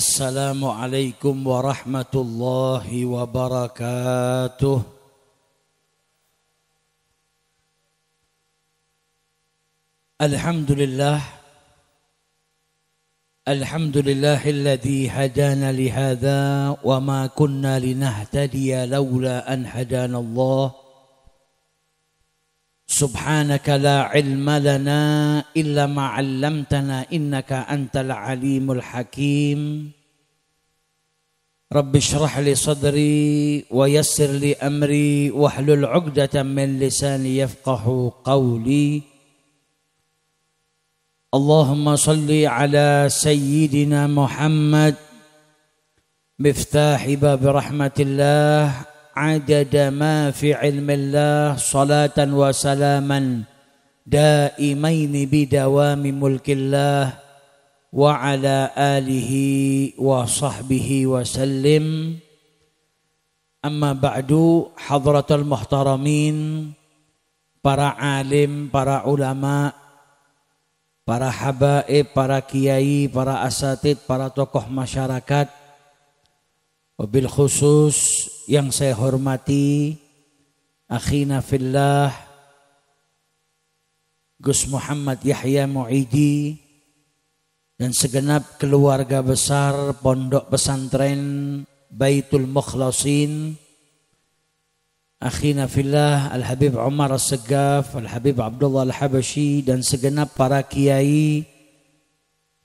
السلام عليكم ورحمة الله وبركاته الحمد لله الحمد لله الذي هدانا لهذا وما كنا لنهتدي لولا أن هدانا الله سبحانك لا علم لنا الا ما علمتنا انك انت العليم الحكيم رب اشرح لي صدري ويسر لي امري واحلل عقده من لساني يفقه قولي اللهم صل على سيدنا محمد مفتاح باب رحمه الله عدد ما في علم الله صلاة وسلاما دائمين بدوام ملك الله وعلى آله وصحبه وسلم أما بعد حضرة المحترمين para alim, para ulama, para habaib, para kiai, para asatid, para tokoh masyarakat Wabil khusus yang saya hormati akhina fillah Gus Muhammad Yahya Muidi dan segenap keluarga besar Pondok Pesantren Baitul Mukhlasin Akhina fillah Al-Habib Umar As-Segaf, Al-Habib Abdullah Al-Habashi dan segenap para kiai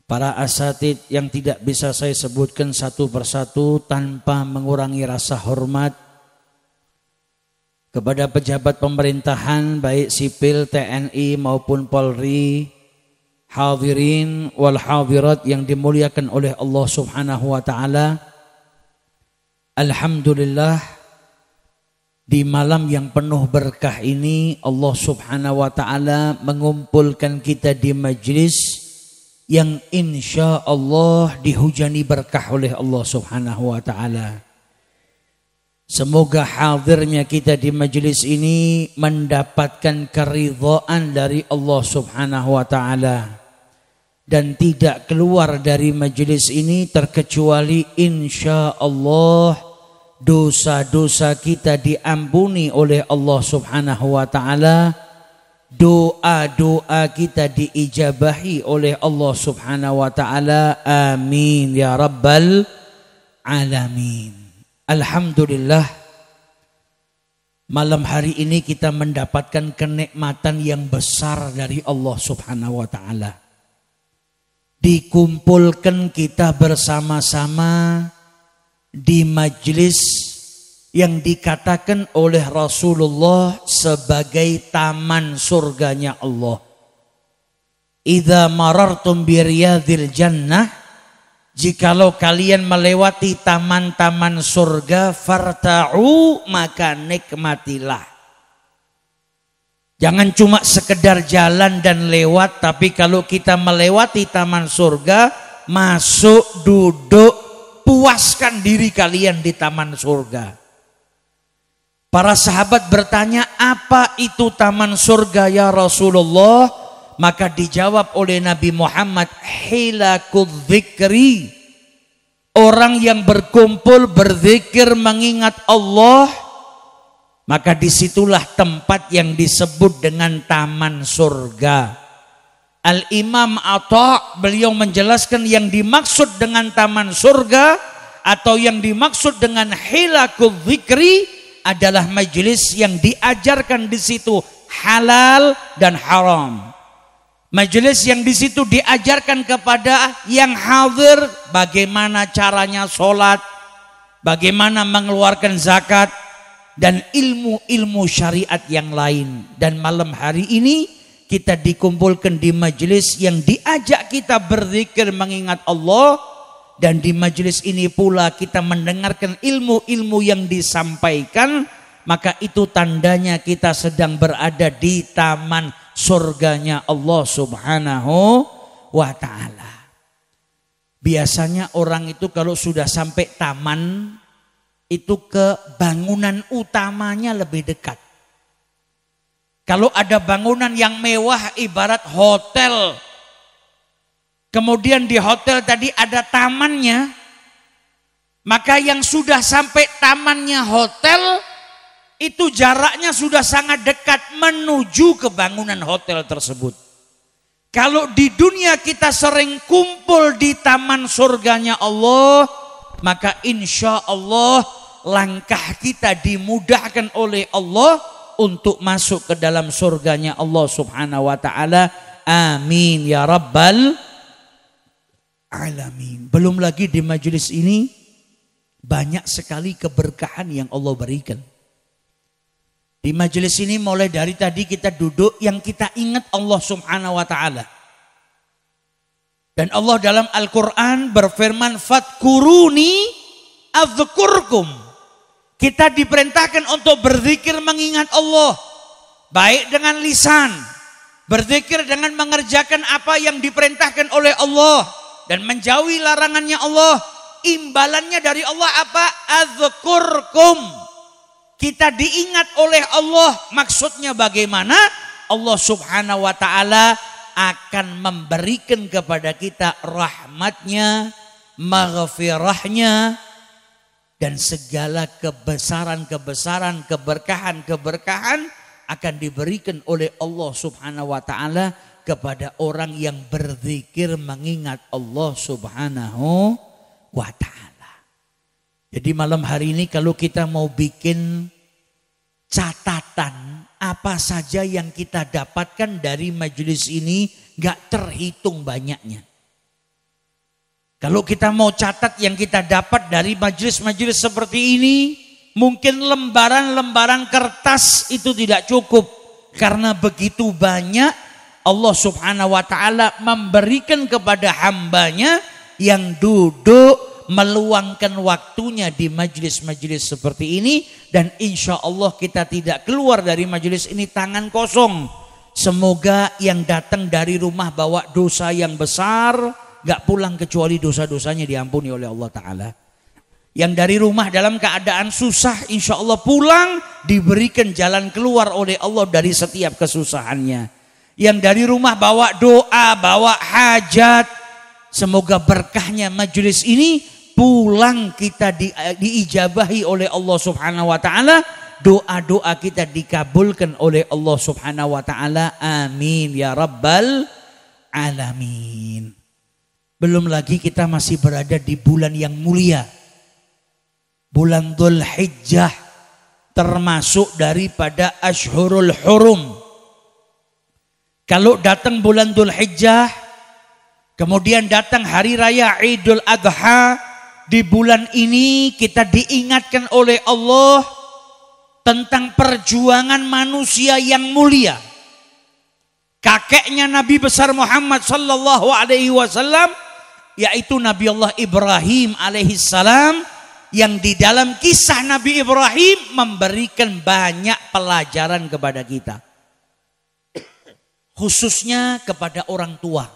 Para asatid yang tidak bisa saya sebutkan satu persatu tanpa mengurangi rasa hormat kepada pejabat pemerintahan baik sipil, TNI maupun Polri, hadirin wal hadirat yang dimuliakan oleh Allah Subhanahu wa taala. Alhamdulillah di malam yang penuh berkah ini Allah Subhanahu wa taala mengumpulkan kita di majlis yang insya Allah dihujani berkah oleh Allah Subhanahu wa Ta'ala. Semoga hadirnya kita di majelis ini mendapatkan keridhaan dari Allah Subhanahu wa Ta'ala dan tidak keluar dari majelis ini terkecuali insya Allah dosa-dosa kita diampuni oleh Allah Subhanahu wa Ta'ala doa-doa kita diijabahi oleh Allah Subhanahu wa taala. Amin ya rabbal alamin. Alhamdulillah malam hari ini kita mendapatkan kenikmatan yang besar dari Allah Subhanahu wa taala. Dikumpulkan kita bersama-sama di majelis yang dikatakan oleh Rasulullah sebagai taman surganya Allah. Idza marartum bi riyadil jannah jikalau kalian melewati taman-taman surga farta'u maka nikmatilah. Jangan cuma sekedar jalan dan lewat tapi kalau kita melewati taman surga masuk duduk puaskan diri kalian di taman surga. Para sahabat bertanya, "Apa itu taman surga ya Rasulullah?" Maka dijawab oleh Nabi Muhammad, hilakul dzikri." Orang yang berkumpul berzikir mengingat Allah, maka disitulah tempat yang disebut dengan taman surga. Al-Imam atau beliau menjelaskan yang dimaksud dengan taman surga atau yang dimaksud dengan hilakul zikri adalah majelis yang diajarkan di situ halal dan haram. Majelis yang di situ diajarkan kepada yang hadir bagaimana caranya sholat, bagaimana mengeluarkan zakat, dan ilmu-ilmu syariat yang lain. Dan malam hari ini kita dikumpulkan di majelis yang diajak kita berzikir mengingat Allah, dan di majelis ini pula kita mendengarkan ilmu-ilmu yang disampaikan maka itu tandanya kita sedang berada di taman surganya Allah Subhanahu wa taala. Biasanya orang itu kalau sudah sampai taman itu ke bangunan utamanya lebih dekat. Kalau ada bangunan yang mewah ibarat hotel Kemudian di hotel tadi ada tamannya. Maka yang sudah sampai tamannya hotel itu jaraknya sudah sangat dekat menuju ke bangunan hotel tersebut. Kalau di dunia kita sering kumpul di taman surganya Allah, maka insya Allah langkah kita dimudahkan oleh Allah untuk masuk ke dalam surganya Allah subhanahu wa ta'ala. Amin ya rabbal alamin. Belum lagi di majelis ini banyak sekali keberkahan yang Allah berikan. Di majelis ini mulai dari tadi kita duduk yang kita ingat Allah Subhanahu wa taala. Dan Allah dalam Al-Qur'an berfirman fatkuruni azkurkum. Kita diperintahkan untuk berzikir mengingat Allah baik dengan lisan, berzikir dengan mengerjakan apa yang diperintahkan oleh Allah dan menjauhi larangannya Allah, imbalannya dari Allah apa? Azkurkum. Kita diingat oleh Allah, maksudnya bagaimana? Allah Subhanahu wa taala akan memberikan kepada kita rahmatnya, maghfirahnya, dan segala kebesaran-kebesaran, keberkahan-keberkahan akan diberikan oleh Allah Subhanahu wa taala kepada orang yang berzikir mengingat Allah Subhanahu wa taala. Jadi malam hari ini kalau kita mau bikin catatan apa saja yang kita dapatkan dari majelis ini gak terhitung banyaknya. Kalau kita mau catat yang kita dapat dari majelis-majelis seperti ini, mungkin lembaran-lembaran kertas itu tidak cukup. Karena begitu banyak Allah subhanahu wa ta'ala memberikan kepada hambanya yang duduk meluangkan waktunya di majelis-majelis seperti ini dan insya Allah kita tidak keluar dari majelis ini tangan kosong semoga yang datang dari rumah bawa dosa yang besar gak pulang kecuali dosa-dosanya diampuni oleh Allah Ta'ala yang dari rumah dalam keadaan susah insya Allah pulang diberikan jalan keluar oleh Allah dari setiap kesusahannya yang dari rumah bawa doa, bawa hajat. Semoga berkahnya majelis ini pulang kita di, diijabahi oleh Allah Subhanahu wa taala, doa-doa kita dikabulkan oleh Allah Subhanahu wa taala. Amin ya rabbal alamin. Belum lagi kita masih berada di bulan yang mulia. Bulan Dzulhijjah termasuk daripada Ashurul Hurum kalau datang bulan Dhul Hijjah, kemudian datang hari raya Idul Adha, di bulan ini kita diingatkan oleh Allah tentang perjuangan manusia yang mulia. Kakeknya Nabi besar Muhammad sallallahu alaihi wasallam yaitu Nabi Allah Ibrahim alaihi salam yang di dalam kisah Nabi Ibrahim memberikan banyak pelajaran kepada kita khususnya kepada orang tua.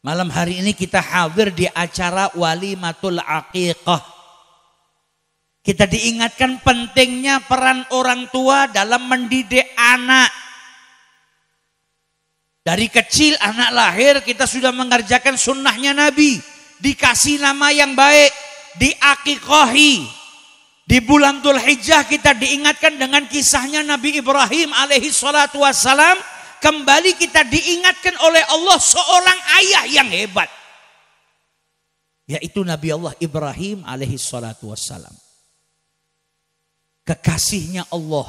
Malam hari ini kita hadir di acara Walimatul Aqiqah. Kita diingatkan pentingnya peran orang tua dalam mendidik anak. Dari kecil anak lahir kita sudah mengerjakan sunnahnya Nabi. Dikasih nama yang baik. Diakikohi di bulan Dhul Hijjah kita diingatkan dengan kisahnya Nabi Ibrahim alaihi salatu wassalam. Kembali kita diingatkan oleh Allah seorang ayah yang hebat. Yaitu Nabi Allah Ibrahim alaihi salatu wassalam. Kekasihnya Allah.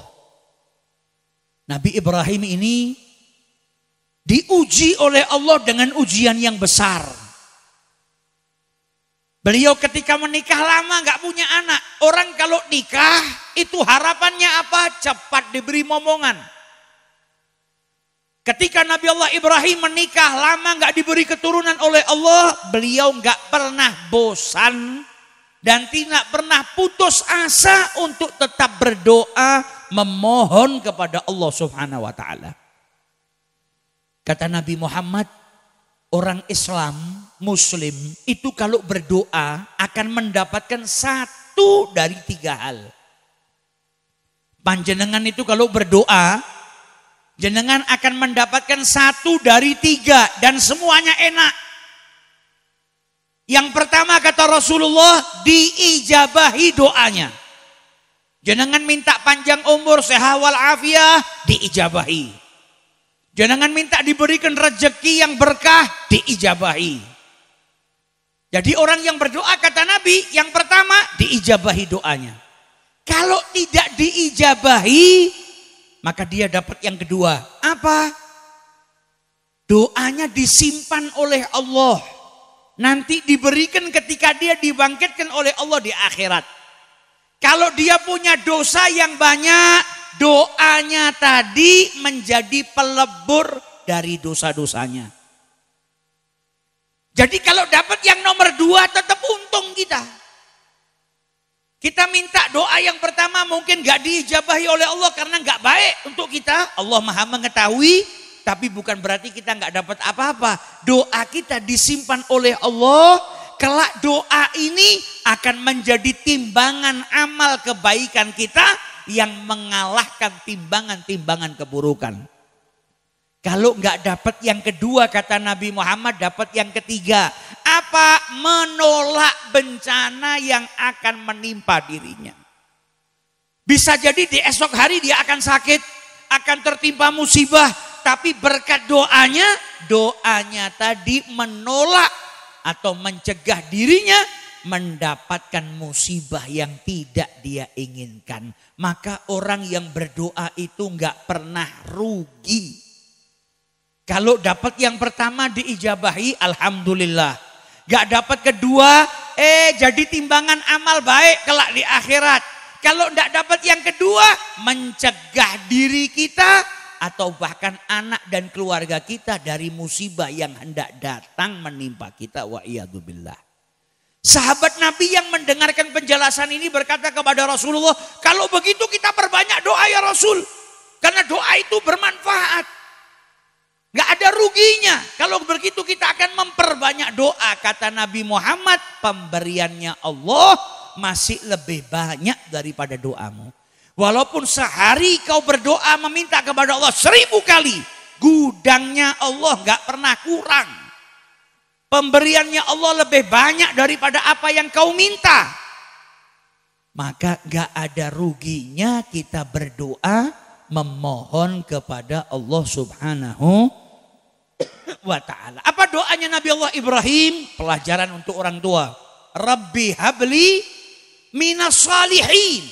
Nabi Ibrahim ini diuji oleh Allah dengan ujian yang besar. Beliau ketika menikah lama nggak punya anak. Orang kalau nikah itu harapannya apa? Cepat diberi momongan. Ketika Nabi Allah Ibrahim menikah lama nggak diberi keturunan oleh Allah, beliau nggak pernah bosan dan tidak pernah putus asa untuk tetap berdoa memohon kepada Allah Subhanahu wa taala. Kata Nabi Muhammad, orang Islam Muslim itu kalau berdoa akan mendapatkan satu dari tiga hal. Panjenengan itu kalau berdoa, jenengan akan mendapatkan satu dari tiga dan semuanya enak. Yang pertama kata Rasulullah diijabahi doanya. Jenengan minta panjang umur, sehat wal afiah, diijabahi. Jenengan minta diberikan rezeki yang berkah, diijabahi. Jadi orang yang berdoa kata Nabi yang pertama diijabahi doanya. Kalau tidak diijabahi maka dia dapat yang kedua. Apa? Doanya disimpan oleh Allah. Nanti diberikan ketika dia dibangkitkan oleh Allah di akhirat. Kalau dia punya dosa yang banyak, doanya tadi menjadi pelebur dari dosa-dosanya. Jadi kalau dapat yang nomor dua tetap untung kita. Kita minta doa yang pertama mungkin gak diijabahi oleh Allah karena gak baik untuk kita. Allah maha mengetahui tapi bukan berarti kita gak dapat apa-apa. Doa kita disimpan oleh Allah. Kelak doa ini akan menjadi timbangan amal kebaikan kita yang mengalahkan timbangan-timbangan keburukan. Kalau nggak dapat yang kedua kata Nabi Muhammad dapat yang ketiga. Apa? Menolak bencana yang akan menimpa dirinya. Bisa jadi di esok hari dia akan sakit, akan tertimpa musibah, tapi berkat doanya, doanya tadi menolak atau mencegah dirinya mendapatkan musibah yang tidak dia inginkan. Maka orang yang berdoa itu nggak pernah rugi. Kalau dapat yang pertama diijabahi, alhamdulillah. Gak dapat kedua, eh jadi timbangan amal baik kelak di akhirat. Kalau tidak dapat yang kedua, mencegah diri kita atau bahkan anak dan keluarga kita dari musibah yang hendak datang menimpa kita. Wa iyadzubillah. Sahabat Nabi yang mendengarkan penjelasan ini berkata kepada Rasulullah, kalau begitu kita perbanyak doa ya Rasul. Karena doa itu bermanfaat. Gak ada ruginya. Kalau begitu kita akan memperbanyak doa. Kata Nabi Muhammad, pemberiannya Allah masih lebih banyak daripada doamu. Walaupun sehari kau berdoa meminta kepada Allah seribu kali. Gudangnya Allah gak pernah kurang. Pemberiannya Allah lebih banyak daripada apa yang kau minta. Maka gak ada ruginya kita berdoa memohon kepada Allah subhanahu wa ta'ala. Apa doanya Nabi Allah Ibrahim? Pelajaran untuk orang tua. Rabbi habli minas salihin.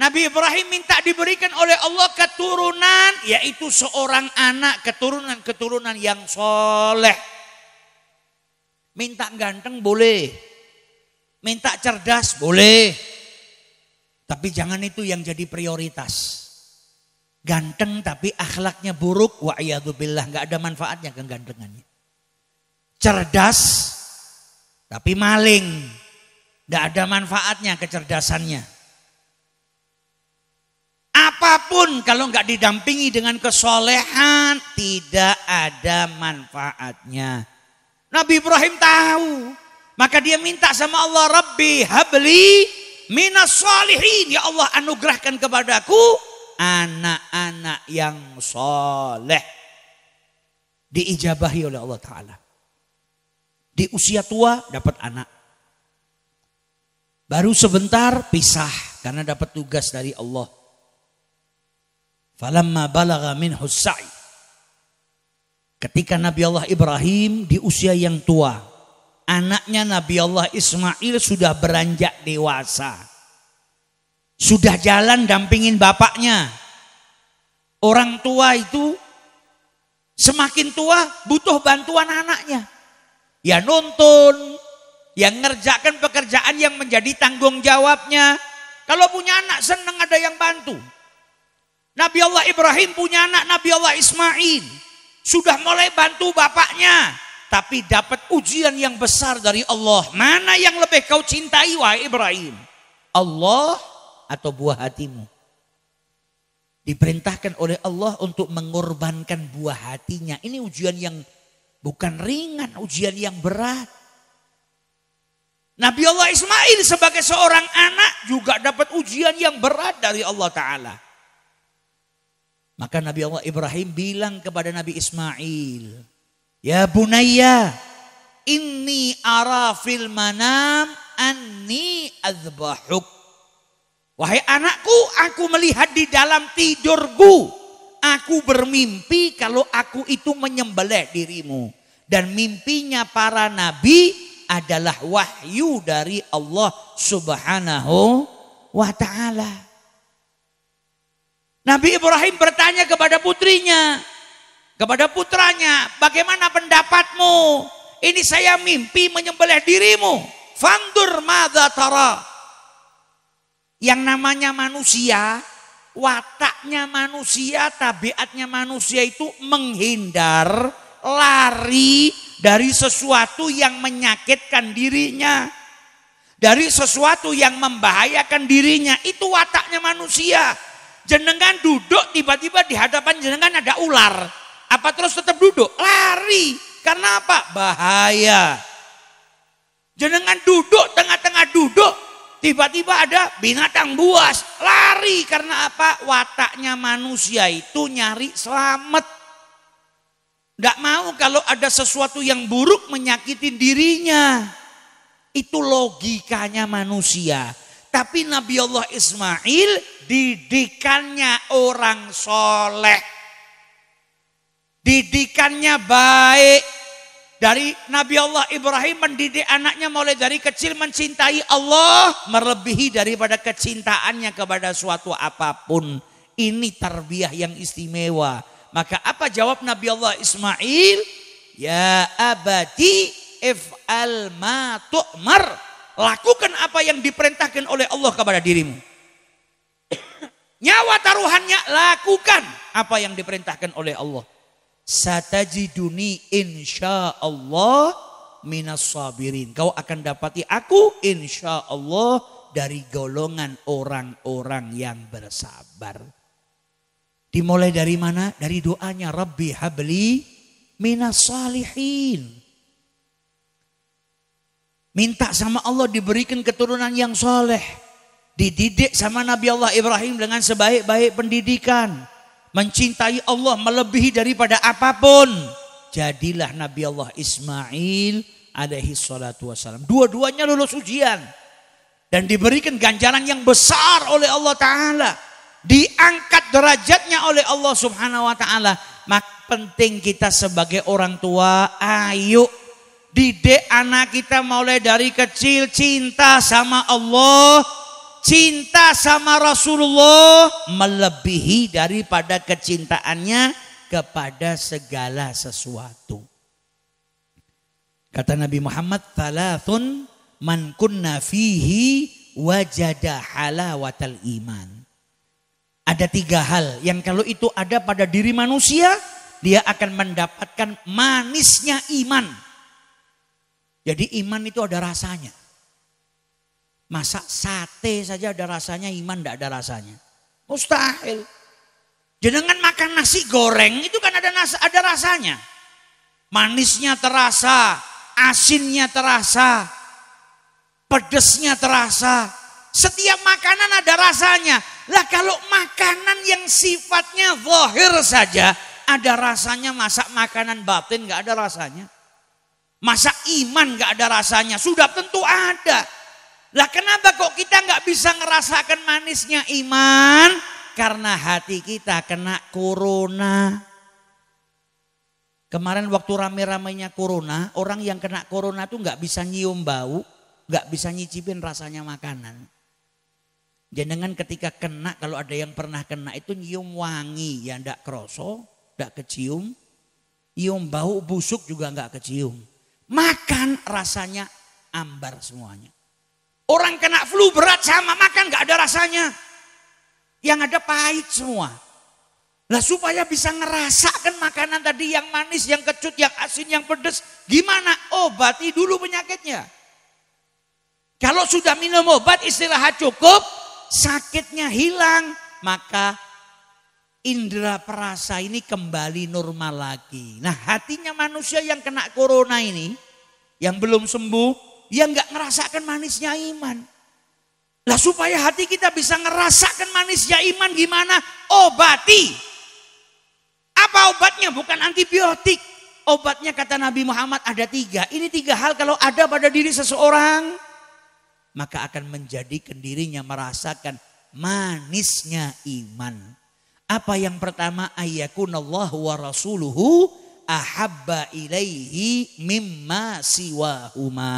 Nabi Ibrahim minta diberikan oleh Allah keturunan, yaitu seorang anak keturunan-keturunan yang soleh. Minta ganteng boleh, minta cerdas boleh, tapi jangan itu yang jadi prioritas. Ganteng tapi akhlaknya buruk, wa billah nggak ada manfaatnya kegantengannya. Cerdas tapi maling, nggak ada manfaatnya kecerdasannya. Apapun kalau nggak didampingi dengan kesolehan tidak ada manfaatnya. Nabi Ibrahim tahu, maka dia minta sama Allah Rabbi habli minas solihin. Ya Allah anugerahkan kepadaku anak-anak yang soleh. Diijabahi oleh Allah Ta'ala. Di usia tua dapat anak. Baru sebentar pisah karena dapat tugas dari Allah. Falamma balaga min husai. Ketika Nabi Allah Ibrahim di usia yang tua, anaknya Nabi Allah Ismail sudah beranjak dewasa. Sudah jalan dampingin bapaknya. Orang tua itu semakin tua butuh bantuan anaknya. Ya nonton, yang ngerjakan pekerjaan yang menjadi tanggung jawabnya. Kalau punya anak senang ada yang bantu. Nabi Allah Ibrahim punya anak Nabi Allah Ismail. Sudah mulai bantu bapaknya. Tapi dapat ujian yang besar dari Allah. Mana yang lebih kau cintai wahai Ibrahim? Allah atau buah hatimu. Diperintahkan oleh Allah untuk mengorbankan buah hatinya. Ini ujian yang bukan ringan, ujian yang berat. Nabi Allah Ismail sebagai seorang anak juga dapat ujian yang berat dari Allah Ta'ala. Maka Nabi Allah Ibrahim bilang kepada Nabi Ismail, Ya bunaya, ini ara fil manam anni azbahuk. Wahai anakku, aku melihat di dalam tidurku. Aku bermimpi kalau aku itu menyembelih dirimu. Dan mimpinya para nabi adalah wahyu dari Allah subhanahu wa ta'ala. Nabi Ibrahim bertanya kepada putrinya, kepada putranya, bagaimana pendapatmu? Ini saya mimpi menyembelih dirimu. Fandur mada tarah. Yang namanya manusia, wataknya manusia, tabiatnya manusia itu menghindar, lari dari sesuatu yang menyakitkan dirinya. Dari sesuatu yang membahayakan dirinya, itu wataknya manusia. Jenengan duduk tiba-tiba di hadapan jenengan ada ular. Apa terus tetap duduk? Lari. Karena apa? Bahaya. Jenengan duduk tengah-tengah duduk tiba-tiba ada binatang buas lari karena apa? Wataknya manusia itu nyari selamat. Tidak mau kalau ada sesuatu yang buruk menyakiti dirinya. Itu logikanya manusia. Tapi Nabi Allah Ismail didikannya orang soleh. Didikannya baik dari Nabi Allah Ibrahim mendidik anaknya mulai dari kecil mencintai Allah melebihi daripada kecintaannya kepada suatu apapun. Ini tarbiyah yang istimewa. Maka apa jawab Nabi Allah Ismail? Ya abadi if'al ma tu'mar. Lakukan apa yang diperintahkan oleh Allah kepada dirimu. Nyawa taruhannya lakukan apa yang diperintahkan oleh Allah. Satajiduni insya Allah minas sabirin. Kau akan dapati aku insya Allah dari golongan orang-orang yang bersabar. Dimulai dari mana? Dari doanya Rabbi habli minas salihin. Minta sama Allah diberikan keturunan yang soleh. Dididik sama Nabi Allah Ibrahim dengan sebaik-baik pendidikan mencintai Allah melebihi daripada apapun. Jadilah Nabi Allah Ismail alaihi salatu wassalam. Dua-duanya lulus ujian. Dan diberikan ganjaran yang besar oleh Allah Ta'ala. Diangkat derajatnya oleh Allah Subhanahu Wa Ta'ala. Maka penting kita sebagai orang tua, ayo didik anak kita mulai dari kecil cinta sama Allah cinta sama Rasulullah melebihi daripada kecintaannya kepada segala sesuatu. Kata Nabi Muhammad, "Thalathun man kunna fihi wajada halawatal iman." Ada tiga hal yang kalau itu ada pada diri manusia, dia akan mendapatkan manisnya iman. Jadi iman itu ada rasanya. Masa sate saja ada rasanya, iman tidak ada rasanya. Mustahil. Jenengan makan nasi goreng itu kan ada nasi, ada rasanya. Manisnya terasa, asinnya terasa, pedesnya terasa. Setiap makanan ada rasanya. Lah kalau makanan yang sifatnya zahir saja ada rasanya, masak makanan batin nggak ada rasanya. Masak iman nggak ada rasanya, sudah tentu ada. Lah kenapa kok kita nggak bisa ngerasakan manisnya iman? Karena hati kita kena corona. Kemarin waktu rame ramainya corona, orang yang kena corona tuh nggak bisa nyium bau, nggak bisa nyicipin rasanya makanan. Jangan ketika kena, kalau ada yang pernah kena itu nyium wangi, ya ndak kroso, ndak kecium. Nyium bau busuk juga nggak kecium. Makan rasanya ambar semuanya. Orang kena flu berat sama makan nggak ada rasanya. Yang ada pahit semua. Lah supaya bisa ngerasakan makanan tadi yang manis, yang kecut, yang asin, yang pedes, Gimana? Obati dulu penyakitnya. Kalau sudah minum obat istirahat cukup, sakitnya hilang. Maka indera perasa ini kembali normal lagi. Nah hatinya manusia yang kena corona ini, yang belum sembuh, yang nggak ngerasakan manisnya iman. Lah supaya hati kita bisa ngerasakan manisnya iman gimana? Obati. Apa obatnya? Bukan antibiotik. Obatnya kata Nabi Muhammad ada tiga. Ini tiga hal kalau ada pada diri seseorang. Maka akan menjadikan dirinya merasakan manisnya iman. Apa yang pertama? Ayakunallahu wa rasuluhu ahabba ilaihi mimma siwahuma.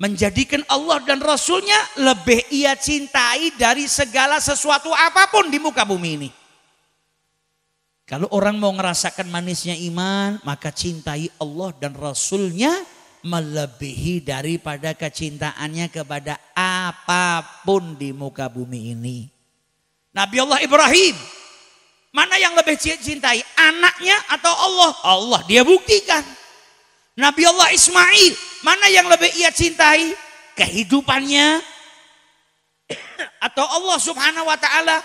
Menjadikan Allah dan Rasulnya lebih ia cintai dari segala sesuatu apapun di muka bumi ini. Kalau orang mau merasakan manisnya iman, maka cintai Allah dan Rasulnya melebihi daripada kecintaannya kepada apapun di muka bumi ini. Nabi Allah Ibrahim Mana yang lebih cintai? Anaknya atau Allah? Allah, dia buktikan. Nabi Allah Ismail, mana yang lebih ia cintai? Kehidupannya atau Allah Subhanahu wa taala?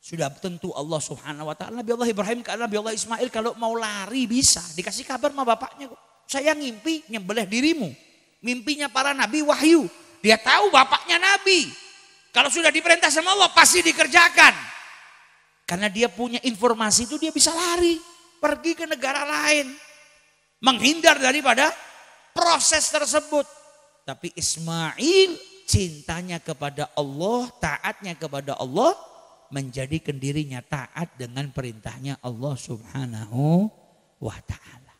Sudah tentu Allah Subhanahu wa taala. Nabi Allah Ibrahim Nabi Allah Ismail kalau mau lari bisa, dikasih kabar sama bapaknya Saya ngimpi nyembelih dirimu. Mimpinya para nabi wahyu. Dia tahu bapaknya nabi. Kalau sudah diperintah sama Allah pasti dikerjakan. Karena dia punya informasi itu dia bisa lari. Pergi ke negara lain. Menghindar daripada proses tersebut. Tapi Ismail cintanya kepada Allah, taatnya kepada Allah. Menjadikan dirinya taat dengan perintahnya Allah subhanahu wa ta'ala.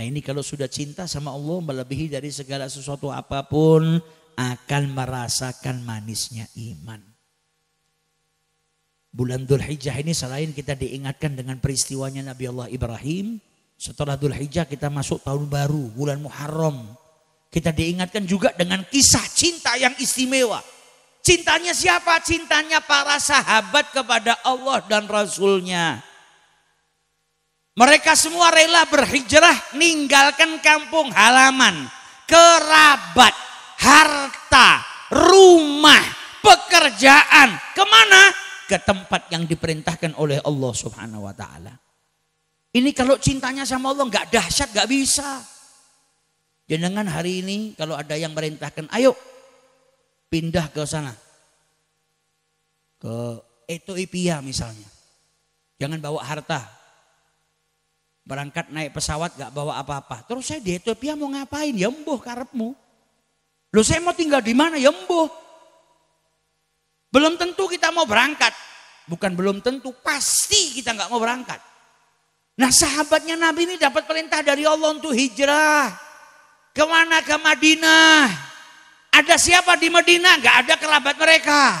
Nah ini kalau sudah cinta sama Allah melebihi dari segala sesuatu apapun akan merasakan manisnya iman. Bulan Dhul Hijjah ini selain kita diingatkan dengan peristiwanya Nabi Allah Ibrahim, setelah Dhul Hijjah kita masuk tahun baru, bulan Muharram. Kita diingatkan juga dengan kisah cinta yang istimewa. Cintanya siapa? Cintanya para sahabat kepada Allah dan Rasulnya. Mereka semua rela berhijrah ninggalkan kampung halaman, kerabat, harta, rumah, pekerjaan. Kemana? ke tempat yang diperintahkan oleh Allah Subhanahu wa taala. Ini kalau cintanya sama Allah nggak dahsyat nggak bisa. Jenengan hari ini kalau ada yang merintahkan, ayo pindah ke sana. Ke Ethiopia misalnya. Jangan bawa harta. Berangkat naik pesawat gak bawa apa-apa. Terus saya di Ethiopia mau ngapain? Ya mbuh karepmu. Loh saya mau tinggal di mana? Ya mbuh. Belum tentu kita mau berangkat. Bukan belum tentu, pasti kita nggak mau berangkat. Nah sahabatnya Nabi ini dapat perintah dari Allah untuk hijrah. Kemana? Ke Madinah. Ada siapa di Madinah? Gak ada kerabat mereka.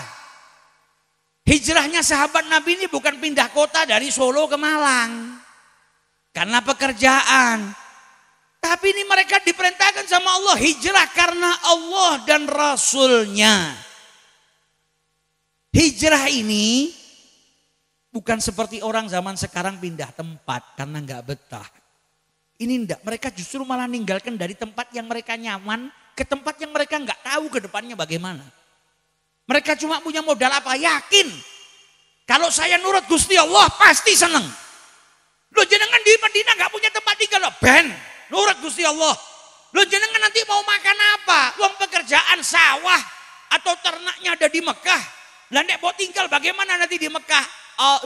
Hijrahnya sahabat Nabi ini bukan pindah kota dari Solo ke Malang. Karena pekerjaan. Tapi ini mereka diperintahkan sama Allah hijrah karena Allah dan Rasulnya. Hijrah ini bukan seperti orang zaman sekarang pindah tempat karena nggak betah. Ini enggak, mereka justru malah ninggalkan dari tempat yang mereka nyaman ke tempat yang mereka nggak tahu ke depannya bagaimana. Mereka cuma punya modal apa? Yakin. Kalau saya nurut Gusti Allah pasti seneng. Lo jenengan di Madinah nggak punya tempat tinggal lo ben nurut Gusti Allah. Lo jenengan nanti mau makan apa? Uang pekerjaan sawah atau ternaknya ada di Mekah lah mau tinggal bagaimana nanti di Mekah?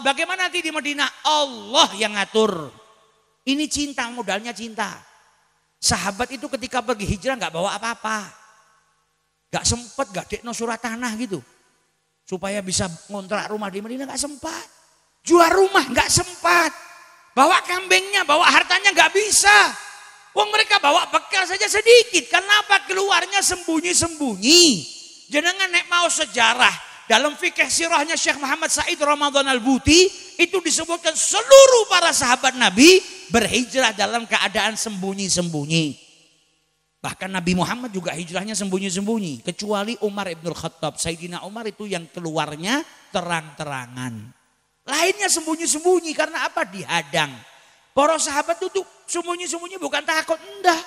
Bagaimana nanti di Medina, Allah yang ngatur. Ini cinta, modalnya cinta. Sahabat itu ketika pergi hijrah nggak bawa apa-apa. Gak sempet, gak dekno surat tanah gitu. Supaya bisa ngontrak rumah di Medina gak sempat. Jual rumah gak sempat. Bawa kambingnya, bawa hartanya gak bisa. Wong mereka bawa bekal saja sedikit. Kenapa keluarnya sembunyi-sembunyi? Jangan nek mau sejarah dalam fikih sirahnya Syekh Muhammad Said Ramadan Al-Buti itu disebutkan seluruh para sahabat Nabi berhijrah dalam keadaan sembunyi-sembunyi. Bahkan Nabi Muhammad juga hijrahnya sembunyi-sembunyi. Kecuali Umar Ibn Khattab. Sayyidina Umar itu yang keluarnya terang-terangan. Lainnya sembunyi-sembunyi karena apa? Dihadang. Para sahabat itu sembunyi-sembunyi bukan takut. Enggak.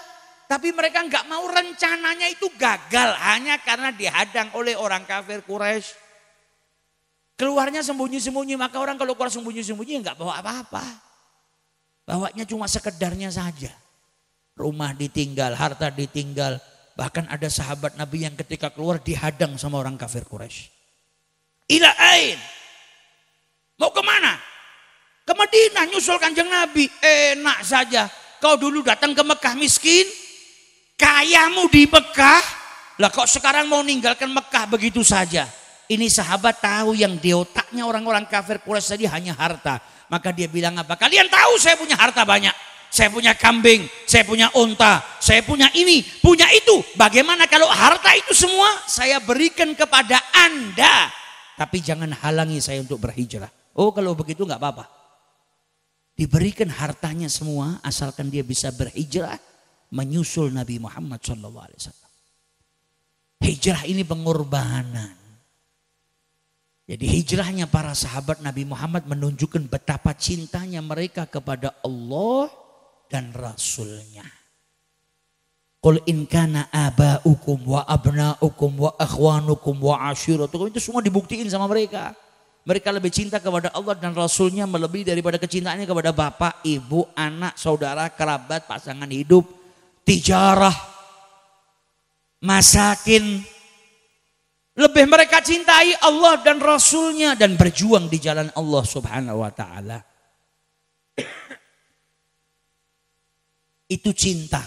Tapi mereka nggak mau rencananya itu gagal hanya karena dihadang oleh orang kafir Quraisy. Keluarnya sembunyi-sembunyi, maka orang kalau keluar sembunyi-sembunyi ya nggak bawa apa-apa. Bawanya cuma sekedarnya saja. Rumah ditinggal, harta ditinggal. Bahkan ada sahabat Nabi yang ketika keluar dihadang sama orang kafir Quraisy. Ila ain. Mau kemana? Ke Madinah nyusul kanjeng Nabi. Enak saja. Kau dulu datang ke Mekah miskin. Kayamu di Mekah. Lah kok sekarang mau ninggalkan Mekah begitu saja. Ini sahabat tahu yang di otaknya orang-orang kafir Quraisy tadi hanya harta. Maka dia bilang apa? Kalian tahu saya punya harta banyak. Saya punya kambing, saya punya unta, saya punya ini, punya itu. Bagaimana kalau harta itu semua saya berikan kepada Anda? Tapi jangan halangi saya untuk berhijrah. Oh kalau begitu nggak apa-apa. Diberikan hartanya semua asalkan dia bisa berhijrah menyusul Nabi Muhammad SAW. Hijrah ini pengorbanan. Jadi hijrahnya para sahabat Nabi Muhammad menunjukkan betapa cintanya mereka kepada Allah dan Rasulnya. Qul in kana aba'ukum wa abna'ukum wa akhwanukum wa ashiratukum. Itu semua dibuktiin sama mereka. Mereka lebih cinta kepada Allah dan Rasulnya melebihi daripada kecintaannya kepada bapak, ibu, anak, saudara, kerabat, pasangan hidup, tijarah, masakin, lebih mereka cintai Allah dan Rasulnya dan berjuang di jalan Allah subhanahu wa ta'ala. Itu cinta.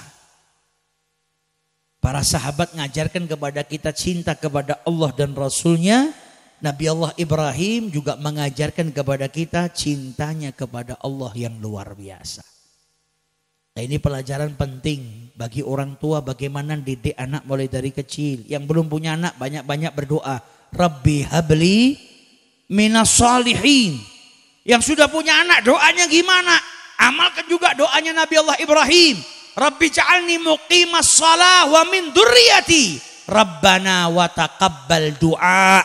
Para sahabat ngajarkan kepada kita cinta kepada Allah dan Rasulnya. Nabi Allah Ibrahim juga mengajarkan kepada kita cintanya kepada Allah yang luar biasa. Nah ini pelajaran penting bagi orang tua bagaimana didik anak mulai dari kecil. Yang belum punya anak banyak-banyak berdoa. Rabbi habli minas salihin. Yang sudah punya anak doanya gimana? Amalkan juga doanya Nabi Allah Ibrahim. Rabbi ja'alni muqimas salah wa min durriyati. Rabbana wa taqabbal du'a.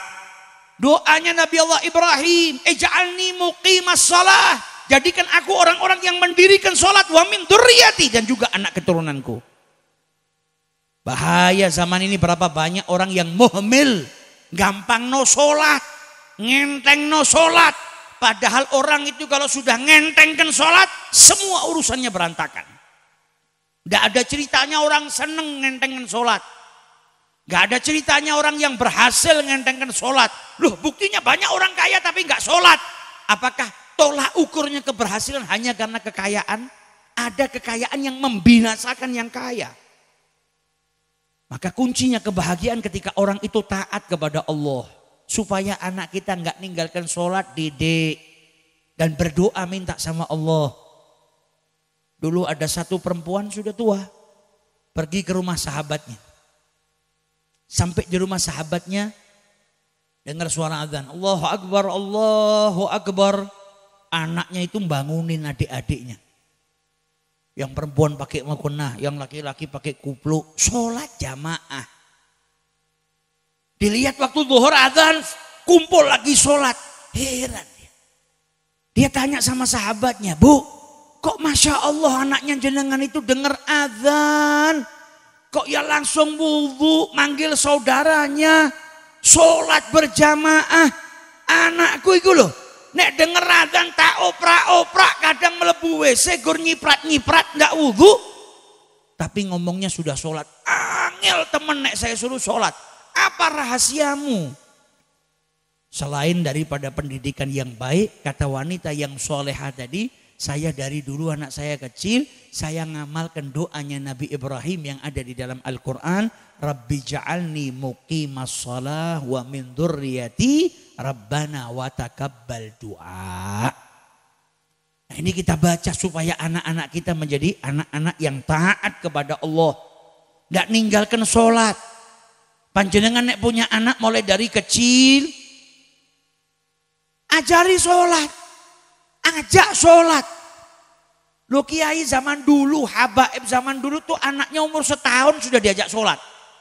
Doanya Nabi Allah Ibrahim. Eja'alni muqimas salah Jadikan aku orang-orang yang mendirikan sholat wa min dan juga anak keturunanku. Bahaya zaman ini berapa banyak orang yang muhmil, gampang no sholat, ngenteng no sholat. Padahal orang itu kalau sudah ngentengkan sholat, semua urusannya berantakan. Tidak ada ceritanya orang seneng ngentengkan sholat. Gak ada ceritanya orang yang berhasil ngentengkan sholat. Loh buktinya banyak orang kaya tapi nggak sholat. Apakah Tolak ukurnya keberhasilan hanya karena kekayaan. Ada kekayaan yang membinasakan yang kaya. Maka kuncinya kebahagiaan ketika orang itu taat kepada Allah. Supaya anak kita nggak ninggalkan sholat, didik. Dan berdoa minta sama Allah. Dulu ada satu perempuan sudah tua. Pergi ke rumah sahabatnya. Sampai di rumah sahabatnya. Dengar suara azan. Allahu Akbar, Allahu Akbar anaknya itu bangunin adik-adiknya. Yang perempuan pakai makunah, yang laki-laki pakai kuplu. sholat jamaah. Dilihat waktu duhur adzan kumpul lagi sholat, heran. Dia tanya sama sahabatnya, Bu, kok Masya Allah anaknya jenengan itu dengar azan. Kok ya langsung wudhu, manggil saudaranya, sholat berjamaah. Anakku itu loh, Nek denger adzan tak oprak-oprak kadang melebu WC gur nyiprat-nyiprat nggak wudu. Tapi ngomongnya sudah sholat. Angel temen nek saya suruh sholat. Apa rahasiamu? Selain daripada pendidikan yang baik, kata wanita yang soleha tadi, saya dari dulu anak saya kecil, saya ngamalkan doanya Nabi Ibrahim yang ada di dalam Al-Quran. Rabbi ja'alni muqimas wa min durriyati Rabbana wa takabbal du'a. Nah, ini kita baca supaya anak-anak kita menjadi anak-anak yang taat kepada Allah. Tidak ninggalkan sholat. Panjenengan nek punya anak mulai dari kecil. Ajari sholat. Ajak sholat. Lo kiai zaman dulu, habaib zaman dulu tuh anaknya umur setahun sudah diajak sholat.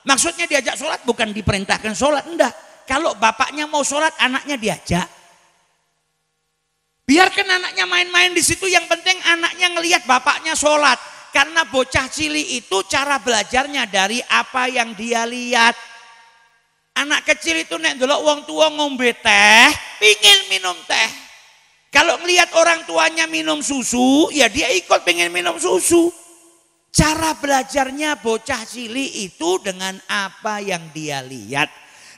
Maksudnya diajak sholat bukan diperintahkan sholat, enggak kalau bapaknya mau sholat anaknya diajak. Biarkan anaknya main-main di situ yang penting anaknya ngelihat bapaknya sholat. Karena bocah cili itu cara belajarnya dari apa yang dia lihat. Anak kecil itu nek dulu uang tua ngombe teh, pingin minum teh. Kalau ngelihat orang tuanya minum susu, ya dia ikut pingin minum susu. Cara belajarnya bocah cili itu dengan apa yang dia lihat.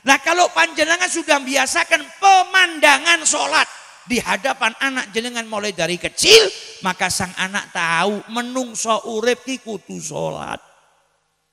Nah kalau panjenengan sudah biasakan pemandangan sholat di hadapan anak jenengan mulai dari kecil, maka sang anak tahu menungso urip ki kutu sholat.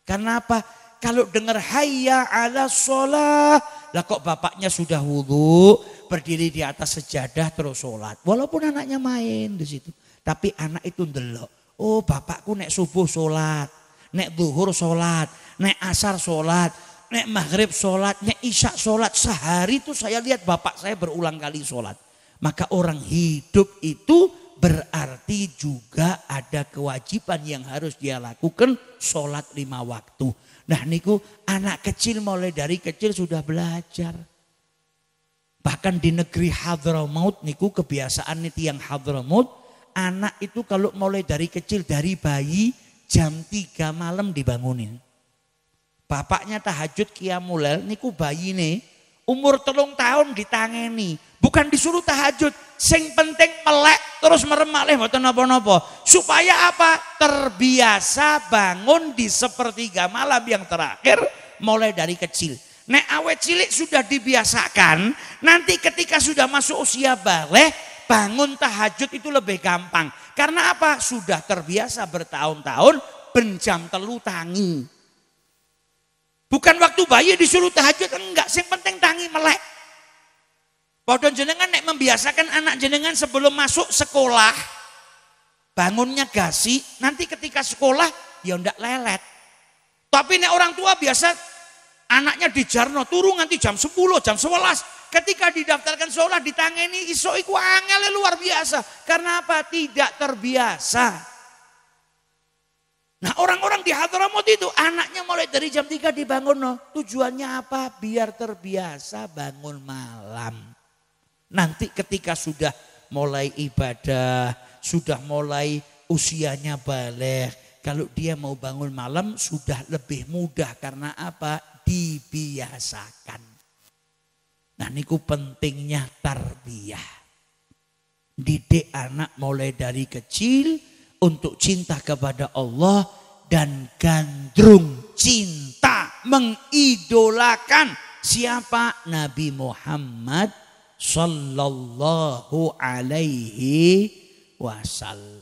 Kenapa? Kalau dengar hayya ala sholat, lah kok bapaknya sudah wudhu, berdiri di atas sejadah terus sholat. Walaupun anaknya main di situ, tapi anak itu ndelok. Oh bapakku nek subuh sholat, nek duhur sholat, nek asar sholat, nek maghrib sholat, nek isya sholat. Sehari itu saya lihat bapak saya berulang kali sholat. Maka orang hidup itu berarti juga ada kewajiban yang harus dia lakukan sholat lima waktu. Nah niku anak kecil mulai dari kecil sudah belajar. Bahkan di negeri Hadramaut niku kebiasaan nih tiang Hadramaut. Anak itu kalau mulai dari kecil dari bayi jam tiga malam dibangunin. Bapaknya tahajud kiamulail niku bayi nih. Umur telung tahun ditangeni. Bukan disuruh tahajud. Sing penting melek terus meremak leh mboten nopo nopo Supaya apa? Terbiasa bangun di sepertiga malam yang terakhir mulai dari kecil. Nek awet cilik sudah dibiasakan, nanti ketika sudah masuk usia balik, bangun tahajud itu lebih gampang. Karena apa? Sudah terbiasa bertahun-tahun, benjam telu tangi. Bukan waktu bayi disuruh tahajud enggak, sing penting tangi melek. Padha jenengan nek membiasakan anak jenengan sebelum masuk sekolah bangunnya gasi, nanti ketika sekolah ya ndak lelet. Tapi nek orang tua biasa anaknya dijarno turu nanti jam 10, jam 11. Ketika didaftarkan sekolah ditangani iso iku angel luar biasa. Karena apa? Tidak terbiasa. Nah orang-orang di Hadramaut itu anaknya mulai dari jam 3 dibangun. No. Tujuannya apa? Biar terbiasa bangun malam. Nanti ketika sudah mulai ibadah, sudah mulai usianya balik. Kalau dia mau bangun malam sudah lebih mudah karena apa? Dibiasakan. Nah ku pentingnya tarbiyah. Didik anak mulai dari kecil, untuk cinta kepada Allah dan gandrung cinta mengidolakan siapa Nabi Muhammad sallallahu alaihi wasallam.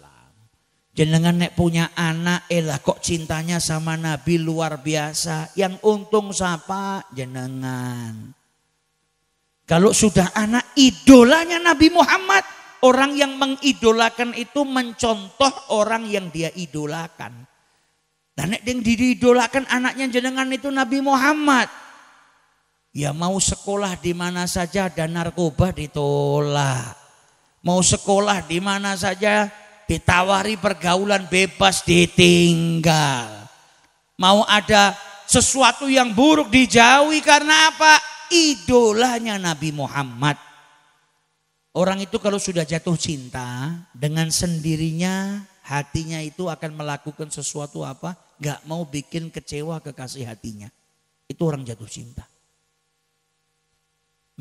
Jenengan nek punya anak elah eh kok cintanya sama Nabi luar biasa. Yang untung siapa? Jenengan. Kalau sudah anak idolanya Nabi Muhammad orang yang mengidolakan itu mencontoh orang yang dia idolakan. Dan yang diidolakan anaknya jenengan itu Nabi Muhammad. Ya mau sekolah di mana saja dan narkoba ditolak. Mau sekolah di mana saja ditawari pergaulan bebas ditinggal. Mau ada sesuatu yang buruk dijauhi karena apa? Idolanya Nabi Muhammad. Orang itu kalau sudah jatuh cinta dengan sendirinya hatinya itu akan melakukan sesuatu apa? Gak mau bikin kecewa kekasih hatinya. Itu orang jatuh cinta.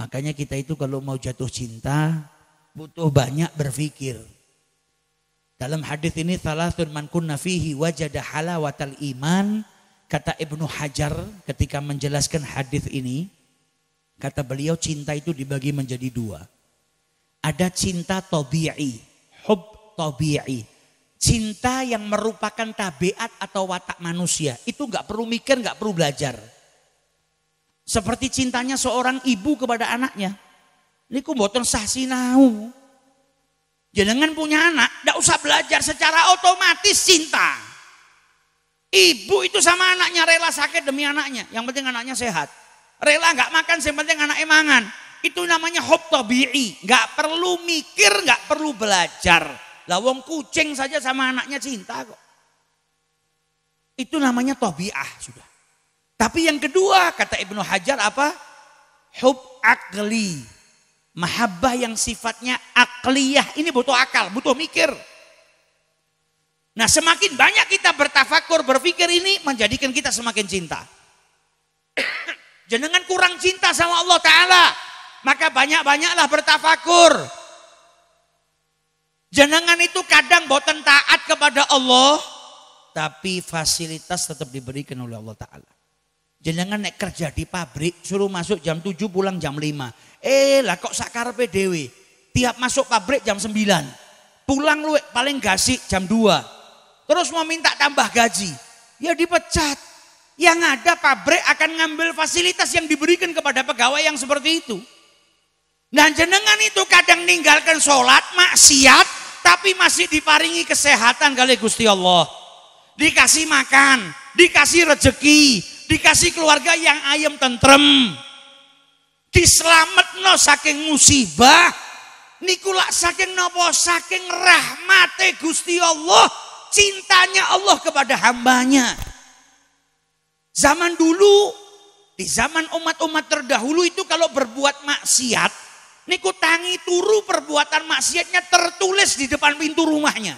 Makanya kita itu kalau mau jatuh cinta butuh banyak berpikir. Dalam hadis ini salatun man kunna fihi wajada halawatal iman kata Ibnu Hajar ketika menjelaskan hadis ini kata beliau cinta itu dibagi menjadi dua. Ada cinta tobi'i, hub tobi'i. Cinta yang merupakan tabiat atau watak manusia. Itu nggak perlu mikir, nggak perlu belajar. Seperti cintanya seorang ibu kepada anaknya. Ini kumboton sah sinau. Jangan punya anak, gak usah belajar secara otomatis cinta. Ibu itu sama anaknya rela sakit demi anaknya. Yang penting anaknya sehat. Rela gak makan, yang penting anaknya mangan. Itu namanya hob tabi'i. Gak perlu mikir, nggak perlu belajar. Lah wong kucing saja sama anaknya cinta kok. Itu namanya tabi'ah sudah. Tapi yang kedua kata Ibnu Hajar apa? Hub akli. Mahabbah yang sifatnya akliyah. Ini butuh akal, butuh mikir. Nah semakin banyak kita bertafakur, berpikir ini menjadikan kita semakin cinta. Jenengan kurang cinta sama Allah Ta'ala. Maka banyak-banyaklah bertafakur. Jenengan itu kadang boten taat kepada Allah, tapi fasilitas tetap diberikan oleh Allah Ta'ala. Jenengan naik kerja di pabrik, suruh masuk jam 7 pulang jam 5. Eh lah kok sakar PDW. tiap masuk pabrik jam 9. Pulang lu paling gasik jam 2. Terus mau minta tambah gaji, ya dipecat. Yang ada pabrik akan ngambil fasilitas yang diberikan kepada pegawai yang seperti itu. Dan nah, jenengan itu kadang ninggalkan sholat, maksiat, tapi masih diparingi kesehatan kali Gusti Allah. Dikasih makan, dikasih rejeki, dikasih keluarga yang ayam tentrem. no saking musibah, nikulak saking nopo saking rahmate Gusti Allah, cintanya Allah kepada hambanya. Zaman dulu, di zaman umat-umat terdahulu itu kalau berbuat maksiat, niku tangi turu perbuatan maksiatnya tertulis di depan pintu rumahnya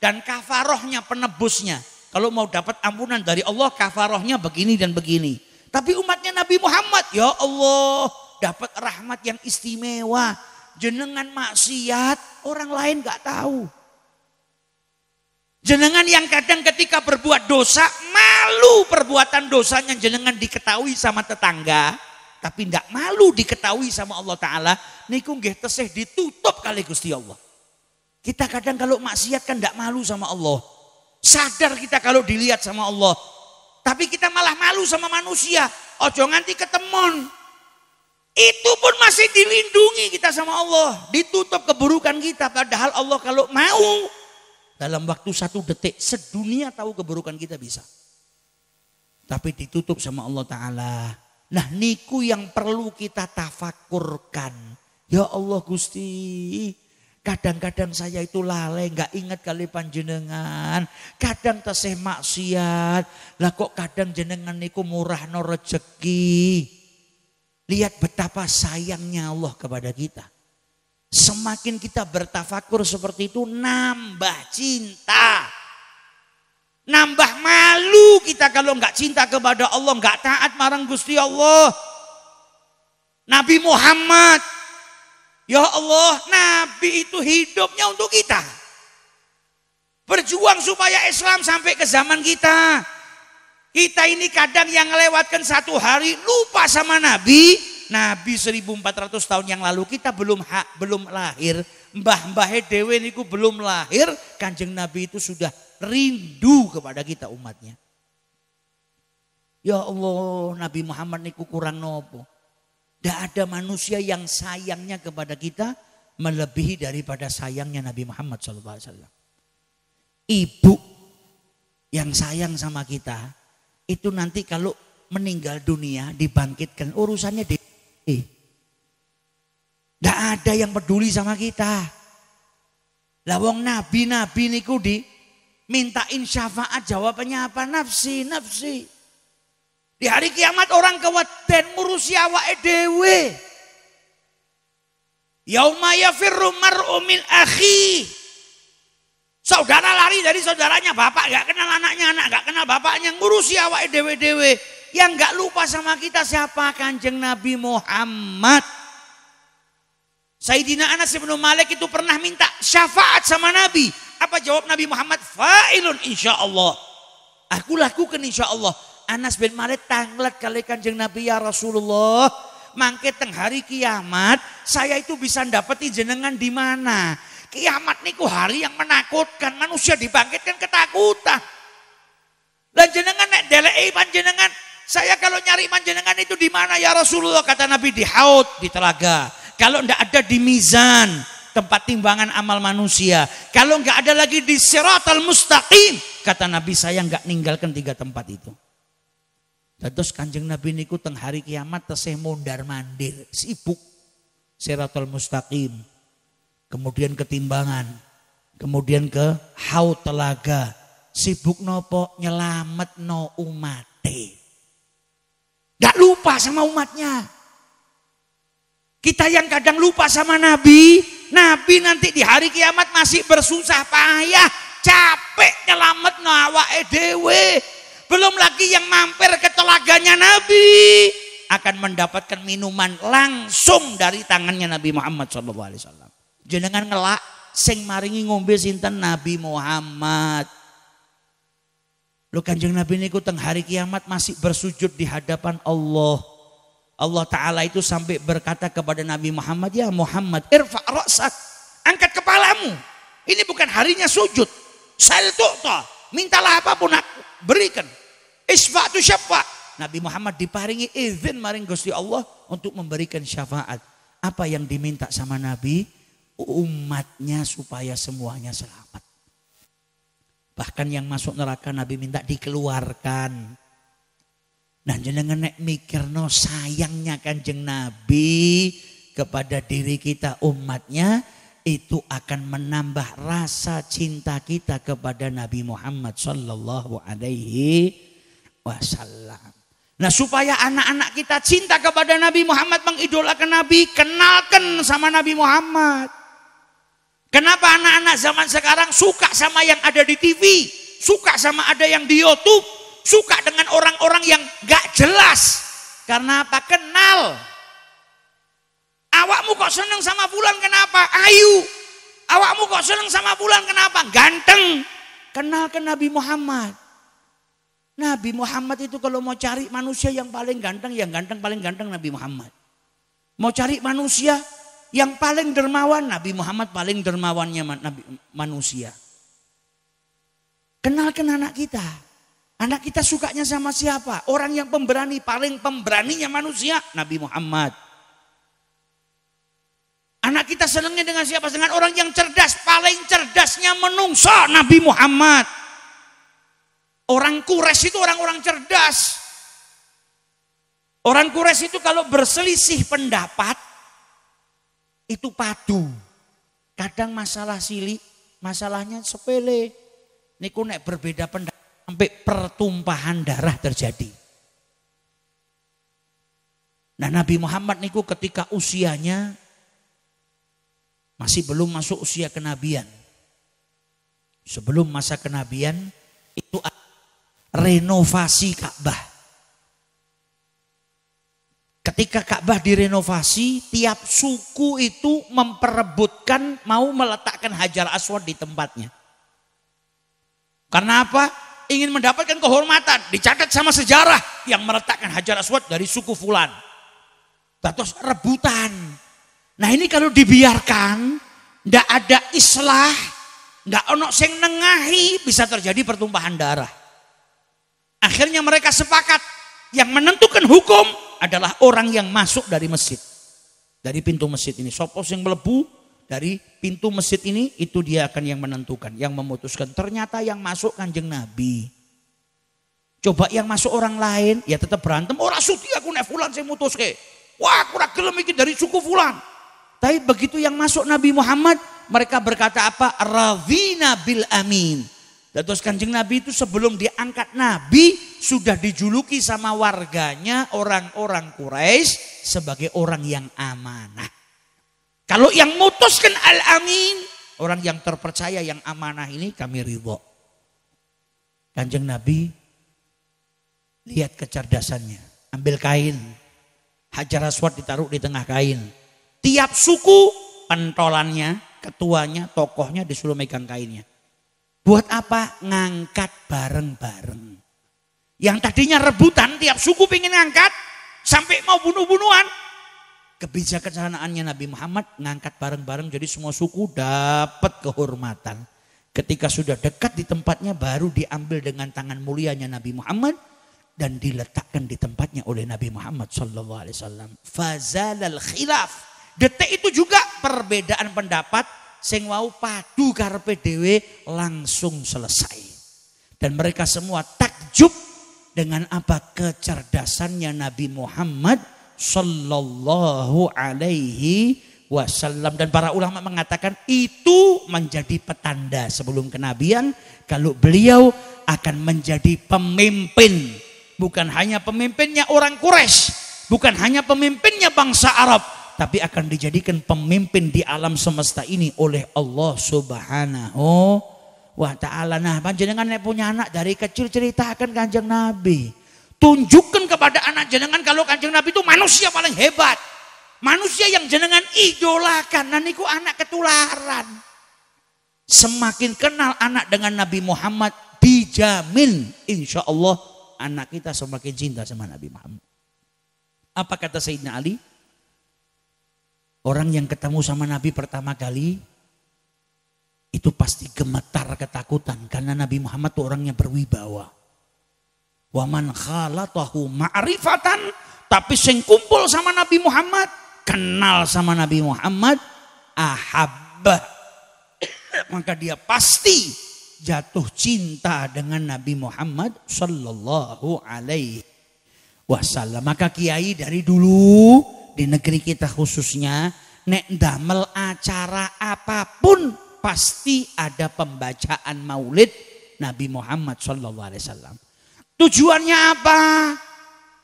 dan kafarohnya penebusnya kalau mau dapat ampunan dari Allah kafarohnya begini dan begini tapi umatnya Nabi Muhammad ya Allah dapat rahmat yang istimewa jenengan maksiat orang lain gak tahu jenengan yang kadang ketika berbuat dosa malu perbuatan dosanya jenengan diketahui sama tetangga tapi tidak malu diketahui sama Allah taala niku nggih teseh ditutup kali Gusti Allah. Kita kadang kalau maksiat kan tidak malu sama Allah. Sadar kita kalau dilihat sama Allah. Tapi kita malah malu sama manusia. Ojo nganti ketemon. Itu pun masih dilindungi kita sama Allah. Ditutup keburukan kita. Padahal Allah kalau mau. Dalam waktu satu detik. Sedunia tahu keburukan kita bisa. Tapi ditutup sama Allah Ta'ala. Nah niku yang perlu kita tafakurkan. Ya Allah Gusti, kadang-kadang saya itu lalai, nggak ingat kali panjenengan. Kadang tesih maksiat, lah kok kadang jenengan niku murah no rezeki. Lihat betapa sayangnya Allah kepada kita. Semakin kita bertafakur seperti itu, nambah cinta Nambah malu kita kalau nggak cinta kepada Allah, nggak taat marang Gusti Allah. Nabi Muhammad, ya Allah, Nabi itu hidupnya untuk kita. Berjuang supaya Islam sampai ke zaman kita. Kita ini kadang yang melewatkan satu hari lupa sama Nabi. Nabi 1400 tahun yang lalu kita belum hak, belum lahir. Mbah-mbah dewe niku belum lahir. Kanjeng Nabi itu sudah rindu kepada kita umatnya. Ya Allah, Nabi Muhammad ini kurang nopo. Tidak ada manusia yang sayangnya kepada kita melebihi daripada sayangnya Nabi Muhammad SAW. Ibu yang sayang sama kita itu nanti kalau meninggal dunia dibangkitkan urusannya di tidak ada yang peduli sama kita. Lawang nabi-nabi niku di Mintain syafaat jawabannya apa? Nafsi, nafsi. Di hari kiamat orang keweden ngurusi awak dhewe. Yauma yafirru mar'u min akhi. Saudara lari dari saudaranya, bapak gak kenal anaknya, anak gak kenal bapaknya, ngurusi awak edewe dewe Yang gak lupa sama kita siapa? Kanjeng Nabi Muhammad. Sayyidina Anas bin Malik itu pernah minta syafaat sama Nabi. Apa jawab Nabi Muhammad? Fa'ilun insya Allah. Aku lakukan insya Allah. Anas bin Malik tanglet kali kanjeng Nabi ya Rasulullah. Mangke teng hari kiamat, saya itu bisa dapat jenengan di mana? Kiamat niku hari yang menakutkan, manusia dibangkitkan ketakutan. Dan jenengan nek delei panjenengan, saya kalau nyari panjenengan itu di mana ya Rasulullah? Kata Nabi di haut di telaga. Kalau ndak ada di mizan, tempat timbangan amal manusia. Kalau nggak ada lagi di Siratul mustaqim, kata Nabi saya nggak ninggalkan tiga tempat itu. Terus kanjeng Nabi niku teng hari kiamat tesih mondar mandir, sibuk Siratul mustaqim, kemudian ketimbangan, kemudian ke hau telaga, sibuk nopo nyelamet no umat, Gak lupa sama umatnya. Kita yang kadang lupa sama Nabi. Nabi nanti di hari kiamat masih bersusah payah. Capek nyelamat nawa edewe. Belum lagi yang mampir ke telaganya Nabi. Akan mendapatkan minuman langsung dari tangannya Nabi Muhammad SAW. Jenengan ngelak sing maringi ngombe sinten Nabi Muhammad. Lu kanjeng Nabi ini, teng hari kiamat masih bersujud di hadapan Allah. Allah Ta'ala itu sampai berkata kepada Nabi Muhammad, ya Muhammad, irfa ra'sak, angkat kepalamu. Ini bukan harinya sujud. Sal tu'ta, mintalah apapun aku, berikan. Isfa tu syafa. Nabi Muhammad diparingi izin maring Gusti Allah untuk memberikan syafaat. Apa yang diminta sama Nabi? Umatnya supaya semuanya selamat. Bahkan yang masuk neraka Nabi minta dikeluarkan. Nah jenengan nek no sayangnya kanjeng Nabi kepada diri kita umatnya itu akan menambah rasa cinta kita kepada Nabi Muhammad Shallallahu Alaihi Wasallam. Nah supaya anak-anak kita cinta kepada Nabi Muhammad mengidolakan Nabi, kenalkan sama Nabi Muhammad. Kenapa anak-anak zaman sekarang suka sama yang ada di TV, suka sama ada yang di YouTube, suka dengan orang-orang yang gak jelas. Karena apa? Kenal. Awakmu kok seneng sama bulan kenapa? Ayu. Awakmu kok seneng sama bulan kenapa? Ganteng. Kenal ke Nabi Muhammad. Nabi Muhammad itu kalau mau cari manusia yang paling ganteng, yang ganteng paling ganteng Nabi Muhammad. Mau cari manusia yang paling dermawan, Nabi Muhammad paling dermawannya Nabi manusia. Kenalkan anak kita. Anak kita sukanya sama siapa? Orang yang pemberani, paling pemberaninya manusia, Nabi Muhammad. Anak kita senangnya dengan siapa? Dengan orang yang cerdas, paling cerdasnya menungso, Nabi Muhammad. Orang kures itu orang-orang cerdas. Orang kures itu kalau berselisih pendapat, itu padu. Kadang masalah silih, masalahnya sepele. Niku nek berbeda pendapat sampai pertumpahan darah terjadi. Nah Nabi Muhammad niku ketika usianya masih belum masuk usia kenabian. Sebelum masa kenabian itu renovasi Ka'bah. Ketika Ka'bah direnovasi, tiap suku itu memperebutkan mau meletakkan Hajar Aswad di tempatnya. Karena apa? ingin mendapatkan kehormatan, dicatat sama sejarah yang meletakkan Hajar Aswad dari suku Fulan. batas rebutan. Nah ini kalau dibiarkan, ndak ada islah, ndak ono sing nengahi, bisa terjadi pertumpahan darah. Akhirnya mereka sepakat, yang menentukan hukum adalah orang yang masuk dari masjid. Dari pintu masjid ini, sopos yang melebu, dari pintu masjid ini itu dia akan yang menentukan, yang memutuskan. Ternyata yang masuk kanjeng Nabi. Coba yang masuk orang lain, ya tetap berantem. Orang suci aku nek fulan saya mutus ke. Wah aku gelem mikir dari suku fulan. Tapi begitu yang masuk Nabi Muhammad, mereka berkata apa? Ravina bil amin. Dan terus kanjeng Nabi itu sebelum diangkat Nabi sudah dijuluki sama warganya orang-orang Quraisy sebagai orang yang amanah. Kalau yang mutuskan al-amin, orang yang terpercaya, yang amanah ini kami ridho. Kanjeng Nabi, lihat kecerdasannya. Ambil kain, hajar aswad ditaruh di tengah kain. Tiap suku, pentolannya, ketuanya, tokohnya disuruh megang kainnya. Buat apa? Ngangkat bareng-bareng. Yang tadinya rebutan, tiap suku pingin ngangkat, sampai mau bunuh-bunuhan, kebijakan kebijaksanaannya Nabi Muhammad ngangkat bareng-bareng jadi semua suku dapat kehormatan. Ketika sudah dekat di tempatnya baru diambil dengan tangan mulianya Nabi Muhammad dan diletakkan di tempatnya oleh Nabi Muhammad Shallallahu Alaihi Wasallam. Fazalal khilaf. Detik itu juga perbedaan pendapat sing wau padu karepe dhewe langsung selesai. Dan mereka semua takjub dengan apa kecerdasannya Nabi Muhammad Sallallahu alaihi wasallam dan para ulama mengatakan itu menjadi petanda sebelum kenabian kalau beliau akan menjadi pemimpin bukan hanya pemimpinnya orang Quraisy bukan hanya pemimpinnya bangsa Arab tapi akan dijadikan pemimpin di alam semesta ini oleh Allah Subhanahu wa taala nah panjenengan punya anak dari kecil ceritakan kanjeng Nabi tunjukkan kepada anak jenengan kalau kanjeng Nabi itu manusia paling hebat. Manusia yang jenengan idolakan, dan nah, niku anak ketularan. Semakin kenal anak dengan Nabi Muhammad, dijamin insya Allah anak kita semakin cinta sama Nabi Muhammad. Apa kata Sayyidina Ali? Orang yang ketemu sama Nabi pertama kali itu pasti gemetar ketakutan karena Nabi Muhammad itu orang yang berwibawa. Waman khalatahu ma'rifatan. Tapi sing kumpul sama Nabi Muhammad. Kenal sama Nabi Muhammad. Ahabba. Maka dia pasti jatuh cinta dengan Nabi Muhammad Sallallahu alaihi wasallam. Maka kiai dari dulu di negeri kita khususnya. Nek damel acara apapun pasti ada pembacaan maulid Nabi Muhammad Sallallahu Alaihi Wasallam. Tujuannya apa?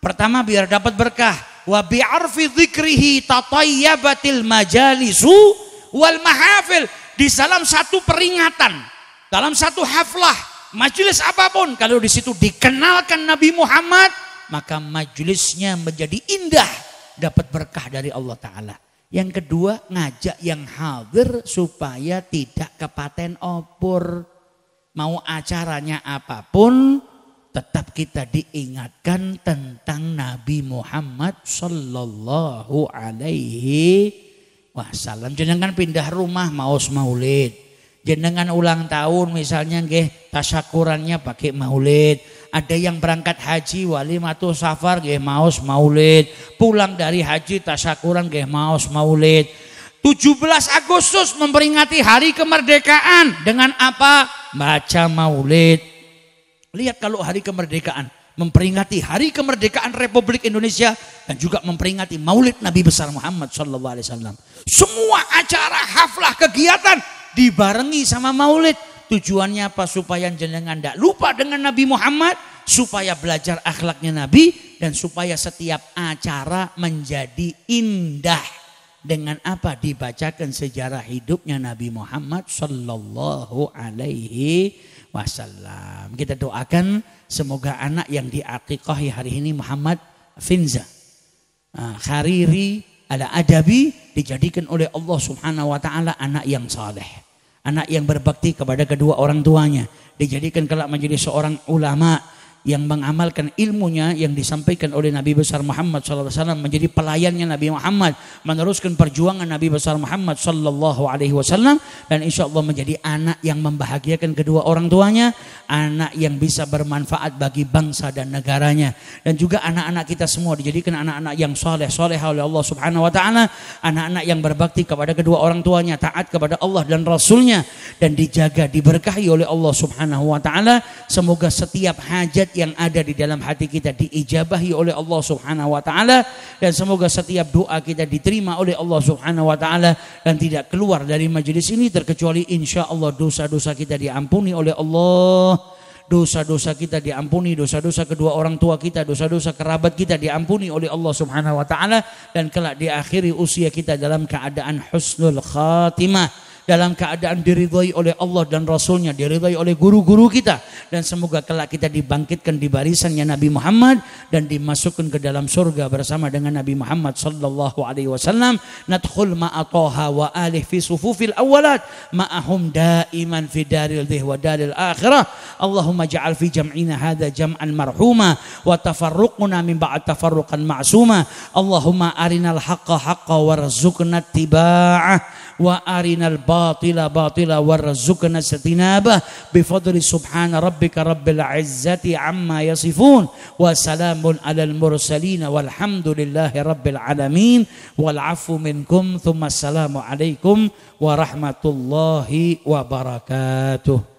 Pertama biar dapat berkah. Wa bi'arfi dzikrihi tatayyabatil majalisu wal mahafil. Di dalam satu peringatan, dalam satu haflah, majelis apapun kalau di situ dikenalkan Nabi Muhammad, maka majelisnya menjadi indah, dapat berkah dari Allah taala. Yang kedua, ngajak yang hadir supaya tidak kepaten opor. Mau acaranya apapun, tetap kita diingatkan tentang Nabi Muhammad Sallallahu Alaihi Wasallam. Jenengan pindah rumah maus maulid. Jenengan ulang tahun misalnya gak tasakurannya pakai maulid. Ada yang berangkat haji wali matu safar gak maus maulid. Pulang dari haji tasakuran gak maus maulid. 17 Agustus memperingati hari kemerdekaan dengan apa? Baca maulid, Lihat kalau hari kemerdekaan, memperingati hari kemerdekaan Republik Indonesia dan juga memperingati Maulid Nabi besar Muhammad Shallallahu Alaihi Wasallam. Semua acara, haflah, kegiatan dibarengi sama Maulid. Tujuannya apa? Supaya jenengan tidak lupa dengan Nabi Muhammad, supaya belajar akhlaknya Nabi dan supaya setiap acara menjadi indah dengan apa dibacakan sejarah hidupnya Nabi Muhammad Shallallahu Alaihi Wasallam wasallam. Kita doakan semoga anak yang diakikahi ya hari ini Muhammad Finza. Ah, Khariri ala adabi dijadikan oleh Allah subhanahu wa ta'ala anak yang saleh. Anak yang berbakti kepada kedua orang tuanya. Dijadikan kelak menjadi seorang ulama' yang mengamalkan ilmunya yang disampaikan oleh Nabi besar Muhammad SAW menjadi pelayannya Nabi Muhammad meneruskan perjuangan Nabi besar Muhammad SAW dan insya Allah menjadi anak yang membahagiakan kedua orang tuanya anak yang bisa bermanfaat bagi bangsa dan negaranya dan juga anak-anak kita semua dijadikan anak-anak yang soleh soleh oleh Allah Subhanahu Wa Taala anak-anak yang berbakti kepada kedua orang tuanya taat kepada Allah dan Rasulnya dan dijaga diberkahi oleh Allah Subhanahu wa taala. Semoga setiap hajat yang ada di dalam hati kita diijabahi oleh Allah Subhanahu wa taala dan semoga setiap doa kita diterima oleh Allah Subhanahu wa taala dan tidak keluar dari majelis ini terkecuali insya Allah dosa-dosa kita diampuni oleh Allah dosa-dosa kita diampuni, dosa-dosa kedua orang tua kita, dosa-dosa kerabat kita diampuni oleh Allah Subhanahu wa taala dan kelak diakhiri usia kita dalam keadaan husnul khatimah dalam keadaan diridhoi oleh Allah dan Rasulnya, diridhoi oleh guru-guru kita. Dan semoga kelak kita dibangkitkan di barisannya Nabi Muhammad dan dimasukkan ke dalam surga bersama dengan Nabi Muhammad sallallahu alaihi wasallam. Nadkhul ma'atoha wa alih fi sufufil awalat ma'ahum daiman fi daril dih wa daril akhirah. Allahumma ja'al fi jam'ina hadha jam'an marhuma wa tafarruquna min ba'd tafarruqan ma'suma. Allahumma arinal haqqa haqqa warzuqna tiba'ah وارنا الباطل باطلا وارزقنا اجتنابه بفضل سبحان ربك رب العزه عما يصفون وسلام على المرسلين والحمد لله رب العالمين والعفو منكم ثم السلام عليكم ورحمه الله وبركاته